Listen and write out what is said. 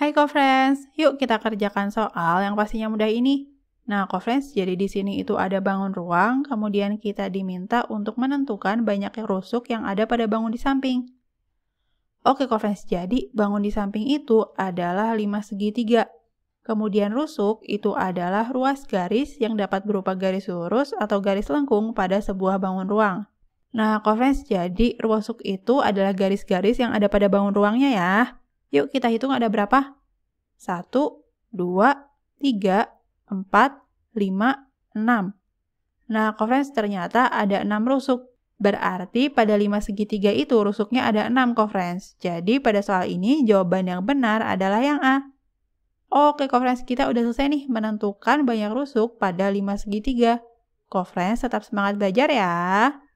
Hai co-friends, yuk kita kerjakan soal yang pastinya mudah ini. Nah, co-friends, jadi di sini itu ada bangun ruang, kemudian kita diminta untuk menentukan banyaknya rusuk yang ada pada bangun di samping. Oke co-friends, jadi bangun di samping itu adalah 5 segitiga. Kemudian rusuk itu adalah ruas garis yang dapat berupa garis lurus atau garis lengkung pada sebuah bangun ruang. Nah, co jadi rusuk itu adalah garis-garis yang ada pada bangun ruangnya ya. Yuk kita hitung ada berapa? 1, 2, 3, 4, 5, 6. Nah, friends ternyata ada 6 rusuk. Berarti pada 5 segitiga itu rusuknya ada 6 friends. Jadi pada soal ini jawaban yang benar adalah yang A. Oke, friends kita udah selesai nih menentukan banyak rusuk pada 5 segitiga. Friends tetap semangat belajar ya.